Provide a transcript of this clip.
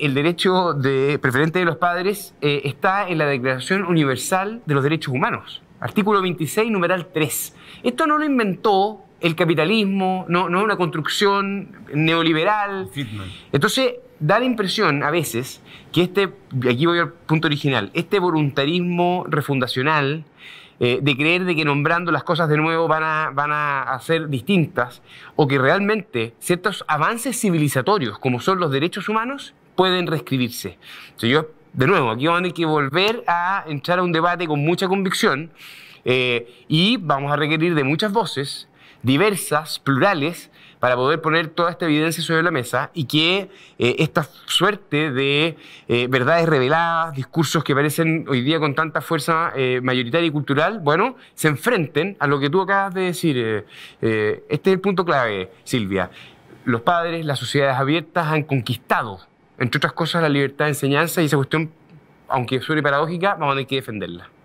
el derecho de preferente de los padres eh, está en la Declaración Universal de los Derechos Humanos, artículo 26, numeral 3. Esto no lo inventó el capitalismo, no, es una construcción neoliberal. Entonces, da la impresión a veces que este, aquí voy al punto original, este voluntarismo refundacional eh, de creer de que nombrando las cosas de nuevo van van a ser distintas o que realmente ciertos avances civilizatorios como son los derechos humanos pueden reescribirse. Entonces yo, de nuevo, aquí vamos a tener que volver a entrar a un debate con mucha convicción eh, y vamos a requerir de muchas voces, diversas, plurales, para poder poner toda esta evidencia sobre la mesa y que eh, esta suerte de eh, verdades reveladas, discursos que parecen hoy día con tanta fuerza mayoritaria y cultural, bueno, se enfrenten a lo que tú acabas de decir. este es el punto clave, Silvia. Los padres, las sociedades abiertas han conquistado entre otras cosas, la libertad de enseñanza y esa cuestión, aunque suene paradójica, vamos a tener que defenderla.